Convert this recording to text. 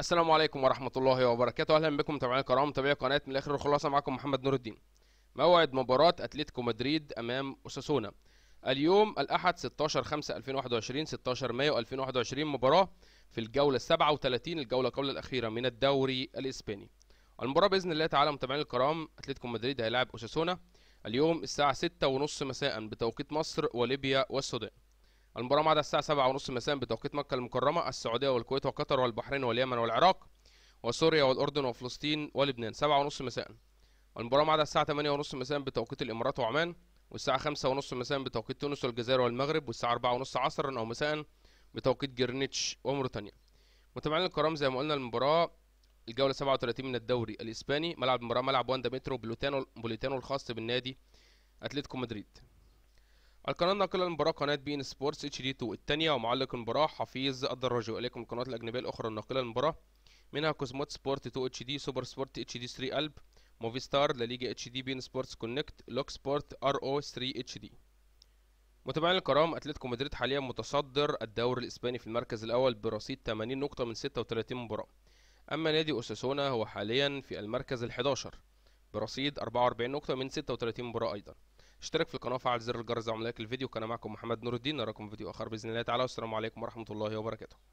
السلام عليكم ورحمة الله وبركاته أهلا بكم متابعينا الكرام متابعي قناة من الآخر الخلاصة معكم محمد نور الدين موعد مباراة أتلتيكو مدريد أمام أوساسونا اليوم الأحد 16 5 2021 16 مايو 2021 مباراة في الجولة 37 الجولة قبل الأخيرة من الدوري الإسباني المباراة بإذن الله تعالى متابعينا الكرام أتلتيكو مدريد هيلاعب أوساسونا اليوم الساعة 6 ونص مساء بتوقيت مصر وليبيا والسودان المباراة ميعادها الساعة 7:30 مساء بتوقيت مكة المكرمة، السعودية والكويت وقطر والبحرين واليمن والعراق وسوريا والأردن وفلسطين ولبنان 7:30 مساء. المباراة ميعادها الساعة 8:30 مساء بتوقيت الإمارات وعمان والساعة 5:30 مساء بتوقيت تونس والجزائر والمغرب والساعة 4:30 عصرا أو مساء بتوقيت جرينتش وموريتانيا. متابعينا الكرام زي ما قلنا المباراة الجولة 37 من الدوري الإسباني ملعب المباراة ملعب واندا مترو بوليتانو الخاص بالنادي أتلتيكو مدريد. القناة الناقلة للمباراة قناة بي ان سبورتس اتش دي 2 الثانية ومعلق المباراة حفيظ الدراجي وإليكم القنوات الأجنبية الأخرى الناقلة للمباراة منها كوزموت سبورت 2 اتش دي سوبر سبورت اتش دي 3 ألب موفي ستار لليجا اتش دي بي ان سبورتس كونكت لوك سبورت ار او 3 اتش دي متابعينا الكرام اتلتيكو مدريد حاليا متصدر الدوري الاسباني في المركز الاول برصيد 80 نقطه من 36 مباراه اما نادي اوساسونا هو حاليا في المركز ال11 برصيد 44 نقطه من 36 مباراه ايضا اشترك في القناه وفعل زر الجرس لايك للفيديو كان معكم محمد نور الدين نراكم في فيديو اخر باذن الله تعالى والسلام عليكم ورحمه الله وبركاته